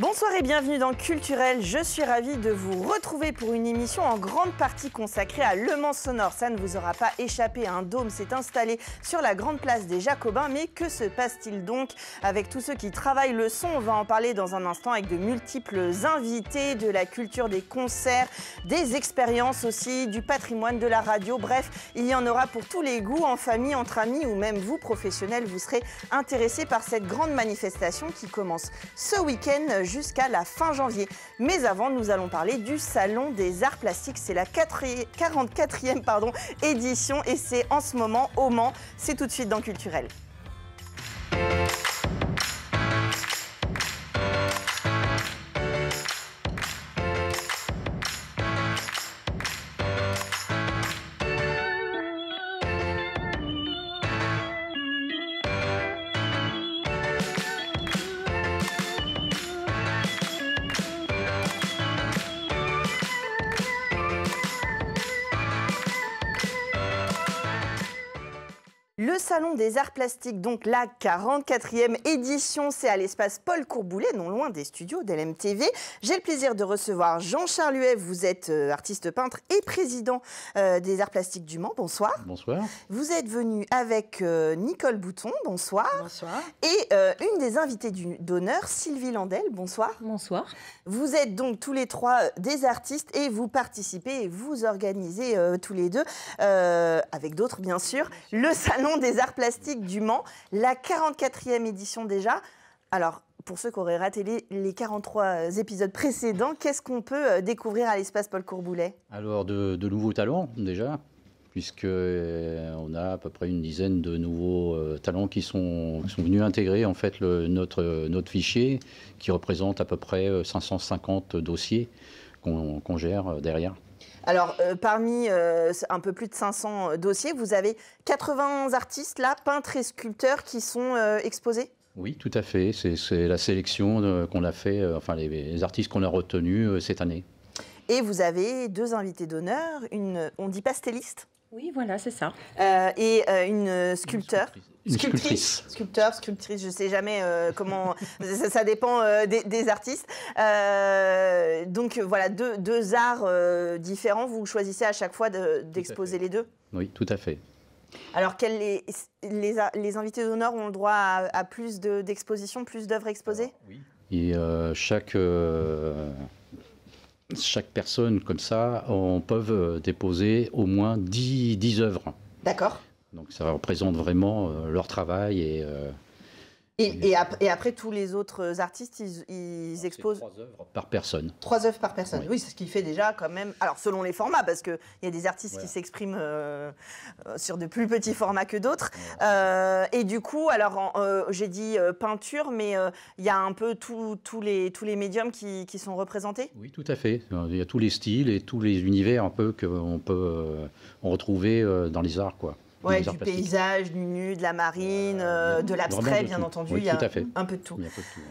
Bonsoir et bienvenue dans Culturel. Je suis ravie de vous retrouver pour une émission en grande partie consacrée à Le Mans Sonore. Ça ne vous aura pas échappé, un dôme s'est installé sur la grande place des Jacobins. Mais que se passe-t-il donc avec tous ceux qui travaillent le son On va en parler dans un instant avec de multiples invités, de la culture des concerts, des expériences aussi, du patrimoine, de la radio. Bref, il y en aura pour tous les goûts, en famille, entre amis ou même vous, professionnels, vous serez intéressés par cette grande manifestation qui commence ce week-end jusqu'à la fin janvier. Mais avant, nous allons parler du Salon des Arts Plastiques. C'est la 44e édition et c'est en ce moment au Mans. C'est tout de suite dans Culturel. Le Salon des Arts Plastiques, donc la 44e édition, c'est à l'espace Paul Courboulet, non loin des studios d'LMTV. J'ai le plaisir de recevoir Jean-Charles vous êtes euh, artiste peintre et président euh, des Arts Plastiques du Mans. Bonsoir. Bonsoir. Vous êtes venu avec euh, Nicole Bouton, bonsoir. Bonsoir. Et une des invitées d'honneur, Sylvie Landel, bonsoir. Bonsoir. Vous êtes donc tous les trois des artistes et vous participez et vous organisez tous les deux, avec d'autres bien sûr, le Salon des arts plastiques du Mans, la 44e édition déjà. Alors, pour ceux qui auraient raté les, 43 euh, épisodes précédents, qu'est-ce qu'on peut euh, découvrir à l'espace Paul Courboulet Alors, de, nouveaux talents déjà, puisqu'on euh, a à peu près une dizaine de nouveaux talents qui sont, venus intégrer en fait notre, notre fichier, qui représente à peu près 550 dossiers qu'on gère derrière. Alors, euh, parmi euh, un peu plus de 500 euh, dossiers, vous avez 80 artistes, là, peintres et sculpteurs qui sont exposés oui, tout à fait. C'est la sélection qu'on a fait, enfin les, artistes qu'on a retenus cette année. Et vous avez deux invités d'honneur, une, on dit pastelliste oui, voilà, c'est ça. et une sculpteur, sculptrice. Sculpteur, sculptrice, je ne sais jamais euh, comment. ça, dépend euh, des, artistes. Euh, donc voilà, deux, arts différents. Vous choisissez à chaque fois d'exposer les deux Oui, tout à fait. Alors, les, les, invités d'honneur ont le droit à, plus d'expositions, plus d'œuvres exposées Oui. Et chaque, personne, comme ça, on peut déposer au moins 10, 10 œuvres. D'accord. Donc ça représente vraiment euh, leur travail et. Euh, et, et, après, tous les autres artistes, ils, exposent. Trois œuvres par personne. Trois œuvres par personne, oui, c'est ce qui fait déjà quand même. Alors, selon les formats, parce qu'il y a des artistes qui s'expriment euh, sur de plus petits formats que d'autres. et du coup, alors, j'ai dit peinture, mais il y a un peu tous les, tous les médiums qui, sont représentés Oui, tout à fait. Il y a tous les styles et tous les univers un peu qu'on peut retrouver dans les arts, quoi. Ouais, du paysage, du nu, de la marine, euh, euh, de l'abstrait, bien entendu. il y a Un, peu de tout.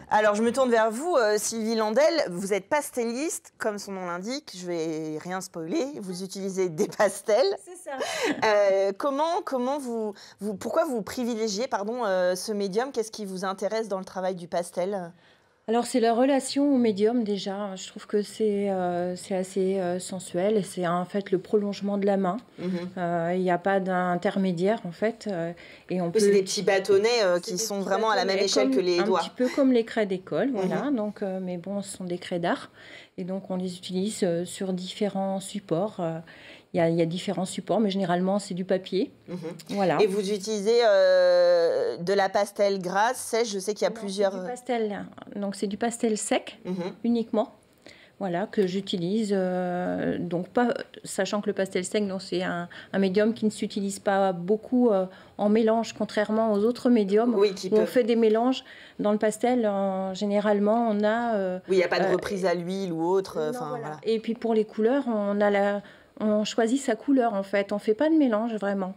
Alors, je me tourne vers vous, euh, Sylvie Landel. Vous êtes pastelliste, comme son nom l'indique. Je vais rien spoiler. Vous utilisez des pastels. C'est ça. comment, comment vous, pourquoi vous privilégiez, pardon, ce médium Qu'est-ce qui vous intéresse dans le travail du pastel alors c'est la relation au médium déjà. Je trouve que c'est euh, c'est assez euh, sensuel. C'est en fait le prolongement de la main. Mhm. Euh, il n'y a pas d'intermédiaire en fait. et on peut... C'est des petits bâtonnets qui sont vraiment à la même échelle que les doigts. Un petit peu comme les craies d'école, voilà. Mhm. Donc, mais bon, ce sont des craies d'art et donc on les utilise sur différents supports. Il y a différents supports, mais généralement, c'est du papier. Mhm. Voilà. Et vous utilisez euh, de la pastel grasse, sèche Je sais qu'il y a plusieurs. Hein. donc, c'est du pastel sec mhm. uniquement voilà, que j'utilise. Euh, donc, pas, sachant que le pastel sec, c'est un, un, médium qui ne s'utilise pas beaucoup euh, en mélange, contrairement aux autres médiums oui, où on fait des mélanges. Dans le pastel, généralement, on a. oui, il n'y a pas de reprise à l'huile ou autre. Et puis pour les couleurs, on a la, on choisit sa couleur en fait, on fait pas de mélange vraiment.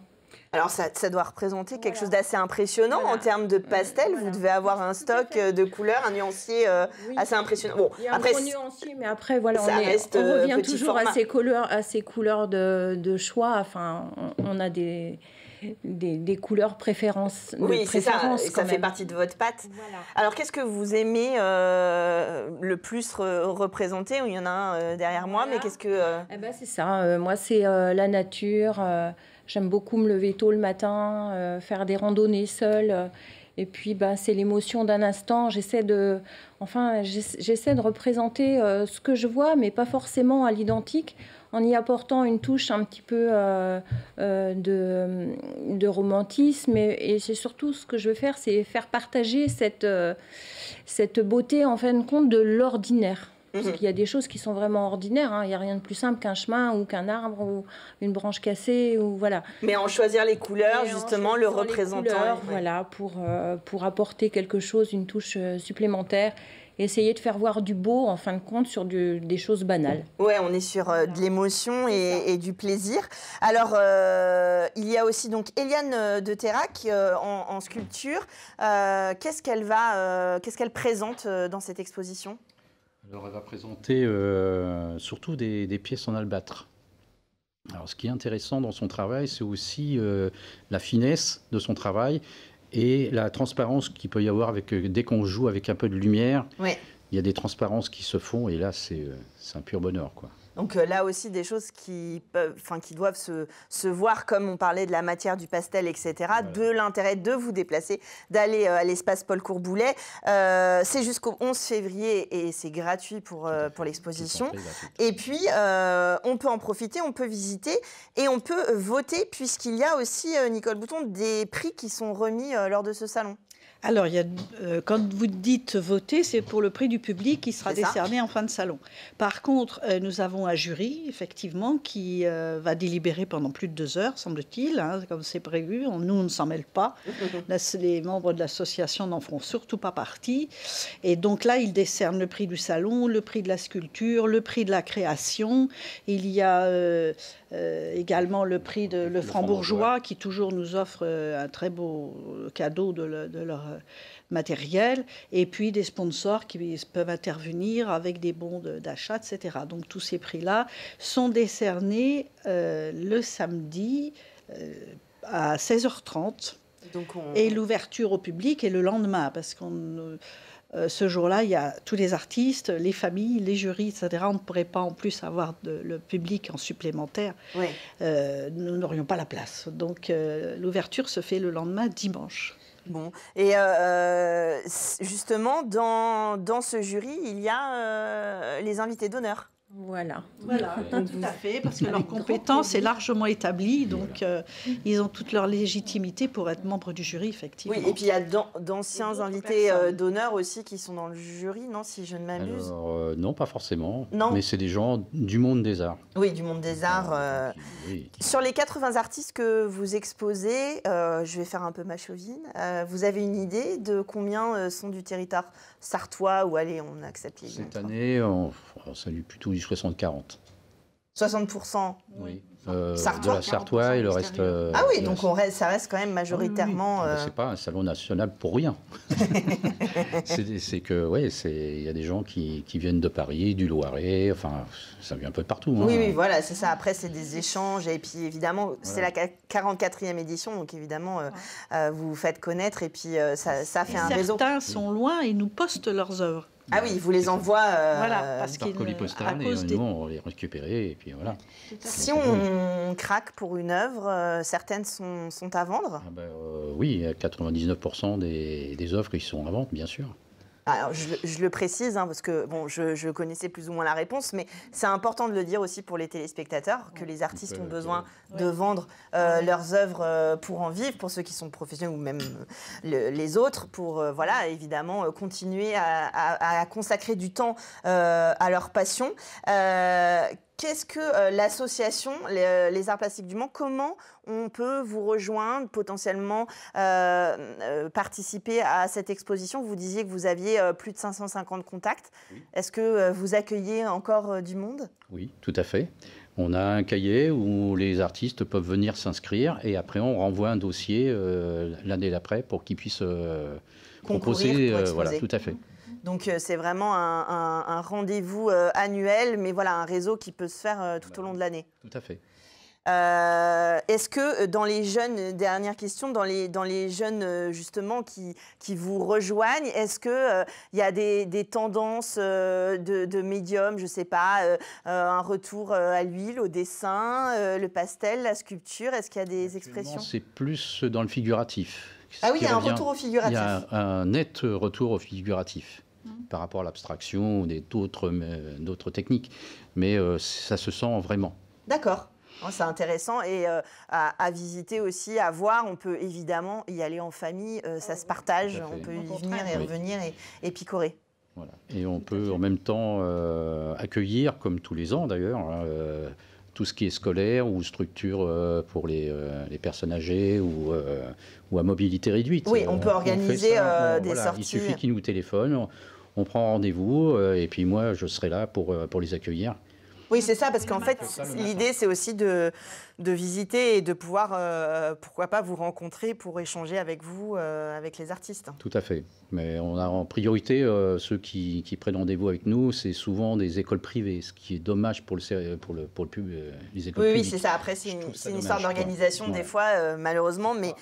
Alors ça, doit représenter quelque chose d'assez impressionnant en termes de euh, pastel. Vous devez avoir un stock euh, de couleurs, un nuancier euh, assez impressionnant. Bon, Il y a après un nuancier, mais après voilà, on, revient toujours à ces couleurs, à ces couleurs de, choix. Enfin, on a des des, couleurs préférences. Oui, c'est ça, ça fait partie de votre patte. Alors qu'est-ce que vous aimez euh, le plus représenter Il y en a un euh, derrière moi, mais qu'est-ce que... Euh, eh ben, c'est ça, moi c'est la nature, j'aime beaucoup me lever tôt le matin, faire des randonnées seule. Et puis, bah c'est l'émotion d'un instant. J'essaie de, enfin, j'essaie de représenter ce que je vois, mais pas forcément à l'identique en y apportant une touche un petit peu euh, euh, de, de, romantisme. Et, et c'est surtout ce que je veux faire, c'est faire partager cette, euh, cette beauté, en fin de compte, de l'ordinaire. Mhm. Parce qu'il y a des choses qui sont vraiment ordinaires. Hein. Il n'y a rien de plus simple qu'un chemin ou qu'un arbre ou une branche cassée ou voilà. Mais en choisir les couleurs, justement, le représentant. Voilà, pour, pour apporter quelque chose, une touche supplémentaire essayer de faire voir du beau, en fin de compte, sur des choses banales. Ouais, on est sur euh, de l'émotion et, du plaisir. Alors, euh, il y a aussi donc Eliane euh, de Terrac en, sculpture. qu'est-ce qu'elle va, qu'est-ce qu'elle présente dans cette exposition Alors, elle va présenter surtout des, des, pièces en albâtre. Alors, ce qui est intéressant dans son travail, c'est aussi la finesse de son travail et la transparence qu'il peut y avoir avec, euh, dès qu'on joue avec un peu de lumière. Il y a des transparences qui se font et là, c'est euh, un pur bonheur. quoi. Donc euh, là aussi, des choses qui, peuvent, enfin, qui doivent se, se, voir, comme on parlait de la matière du pastel, etc., de l'intérêt de vous déplacer, d'aller euh, à l'espace Paul Courboulet. Euh, c'est jusqu'au 11 février et c'est gratuit pour, pour l'exposition. Et puis, on peut en profiter, on peut visiter et on peut voter, puisqu'il y a aussi, Nicole Bouton, des prix qui sont remis lors de ce salon. Alors, il y a, quand vous dites voter, c'est pour le prix du public qui sera décerné en fin de salon. Par contre, nous avons à jury, effectivement, qui euh, va délibérer pendant plus de deux heures, semble-t-il, hein, comme c'est prévu. On, nous, on ne s'en mêle pas. les membres de l'association n'en font surtout pas partie. Et donc là, ils décernent le prix du salon, le prix de la sculpture, le prix de la création. Il y a euh, euh, également le prix de Le, Franc Bourgeois, qui toujours nous offre un très beau cadeau de, de leur matériel, et puis des sponsors qui peuvent intervenir avec des bons d'achat, etc. Donc tous ces prix-là sont décernés euh, le samedi euh, à 16h30. Donc Et l'ouverture au public est le lendemain, parce qu'on... Euh, ce jour-là, il y a tous les artistes, les familles, les jurys, etc. On ne pourrait pas en plus avoir de, le public en supplémentaire. nous n'aurions pas la place. Donc l'ouverture se fait le lendemain, dimanche. Bon, et euh, euh, justement, dans, ce jury, il y a euh, les invités d'honneur. Voilà. Voilà, tout à fait, parce que leur compétence est largement établie, donc euh, ils ont toute leur légitimité pour être membres du jury, effectivement. Oui, et puis il y a d'anciens invités euh, d'honneur aussi qui sont dans le jury, non, si je ne m'abuse euh, Non, pas forcément. Non. Mais c'est des gens du monde des arts. Oui, du monde des arts. Sur les 80 artistes que vous exposez, je vais faire un peu ma chauvine, vous avez une idée de combien sont du territoire sartois ou allez, on accepte les. Cette hein. année, on, on salue plutôt du 60-40. 60% oui. Euh, de la Sartois et le reste. Euh, ah oui, donc on reste, ça reste quand même majoritairement. Ce ah euh, n'est C'est pas un salon national pour rien. c'est que, ouais, il y a des gens qui, qui, viennent de Paris, du Loiret, enfin, ça vient un peu de partout. Hein. Oui, oui, voilà, c'est ça. Après, c'est des échanges. Et puis, évidemment, c'est la 44e édition, donc évidemment, vous vous faites connaître et puis ça, fait un réseau. Certains sont loin et nous postent leurs œuvres. Ah oui, il vous les envoie euh, par colis euh, et on va on les récupérer et puis voilà. Si on craque pour une œuvre, euh, certaines sont, sont à vendre ah ben, euh, Oui, 99% des, des, offres qui sont à vente, bien sûr je, le précise, hein, parce que bon, je, connaissais plus ou moins la réponse, mais c'est important de le dire aussi pour les téléspectateurs, que les artistes ont bah, besoin de vendre euh, leurs œuvres euh, pour en vivre, pour ceux qui sont professionnels ou même euh, les autres, pour voilà, évidemment, continuer à, consacrer du temps à leur passion. Qu'est-ce que euh, l'association euh, les, Arts Plastiques du Mans, comment on peut vous rejoindre, potentiellement euh, participer à cette exposition Vous disiez que vous aviez plus de 550 contacts. Est-ce que vous accueillez encore du monde Oui, tout à fait. On a un cahier où les artistes peuvent venir s'inscrire et après on renvoie un dossier l'année d'après pour qu'ils puissent proposer. voilà, tout à fait. Mhm. Donc euh, c'est vraiment un, rendez-vous euh, annuel, mais voilà, un réseau qui peut se faire euh, tout au long de bah l'année. Tout à fait. Est-ce que dans les jeunes, dernière question, dans les, dans les jeunes justement qui, qui vous rejoignent, est-ce qu'il il y a des, tendances de, médium, je ne sais pas, un retour à l'huile, au dessin, le pastel, la sculpture Est-ce qu'il y a des expressions C'est plus dans le figuratif. Ah oui, il y a un retour au figuratif. Il y a un net retour au figuratif. Mm. par rapport à l'abstraction ou euh, d'autres techniques. Mais euh, ça se sent vraiment. D'accord. Oh, c'est intéressant et euh, à, visiter aussi, à voir. On peut évidemment y aller en famille, ça ah se partage, on peut y venir et revenir et, picorer. Et on peut en même temps accueillir, comme tous les ans d'ailleurs, hein, tout ce qui est scolaire ou structure euh, pour euh, les, personnes âgées ou, euh, ou, à mobilité réduite. Oui, on, peut organiser des sorties. Il suffit qu'ils nous téléphonent, on, prend rendez-vous et puis moi je serai là pour, pour les accueillir. Oui, c'est ça, parce qu'en fait, l'idée c'est aussi de, de visiter et de pouvoir, euh, euh, pourquoi pas, vous rencontrer pour échanger avec vous, euh, avec les artistes. Tout à fait. Mais on a en priorité ceux qui, prennent rendez-vous avec nous, c'est souvent des écoles privées, ce qui est dommage pour le pour le pour le pub, les écoles oui, publiques. Oui, c'est ça. Après, c'est une, histoire d'organisation des fois, malheureusement, mais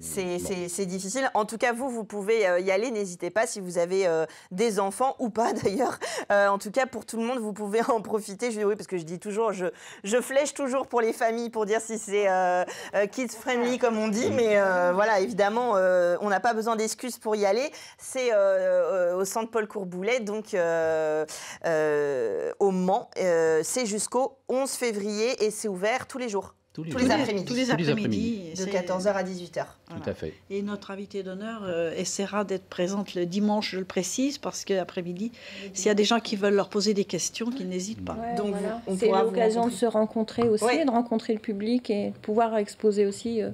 c'est difficile. En tout cas, vous, vous pouvez y aller. N'hésitez pas si vous avez des enfants ou pas d'ailleurs. en tout cas, pour tout le monde, vous pouvez en profiter. Je dis oui parce que je dis toujours, je je flèche toujours pour les familles, pour dire si c'est euh, euh, kids friendly comme on dit, mais euh, voilà, évidemment, on n'a pas besoin d'excuses pour y aller. C'est au centre Paul Courboulet, donc au Mans. c'est jusqu'au 11 février et c'est ouvert tous les jours. Tous les, après-midi. Tous les après-midi. De 14h à 18h. Tout à fait. Et notre invité d'honneur euh, essaiera d'être présente le dimanche, je le précise, parce qu'après-midi, s'il y a des gens qui veulent leur poser des questions, qu'ils n'hésitent pas. Donc, c'est l'occasion de se rencontrer aussi, de rencontrer le public et pouvoir exposer aussi, euh,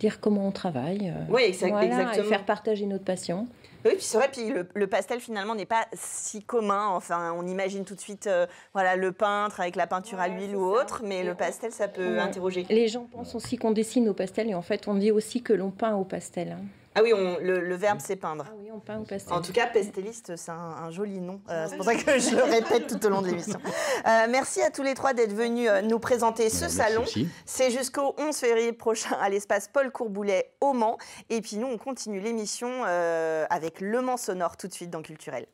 dire comment on travaille. Euh, oui, exactement. faire partager notre passion. Oui, c'est vrai, puis le, pastel finalement n'est pas si commun. Enfin, on imagine tout de suite euh, voilà, le peintre avec la peinture à l'huile ou autre, mais le pastel, ça peut interroger. Les gens pensent aussi qu'on dessine au pastel et en fait, on dit aussi que l'on peint au pastel. Hein. Ah oui, le, verbe c'est peindre. Ah oui, on peint ou pastel. En tout cas, pestéliste c'est un, joli nom. Euh, c'est pour ça que je le répète tout au long de l'émission. Euh, merci à tous les trois d'être venus euh, nous présenter ce salon. C'est jusqu'au 11 février prochain à l'espace Paul Courboulet au Mans. Et puis nous, on continue l'émission avec Le Mans sonore tout de suite dans Culturel.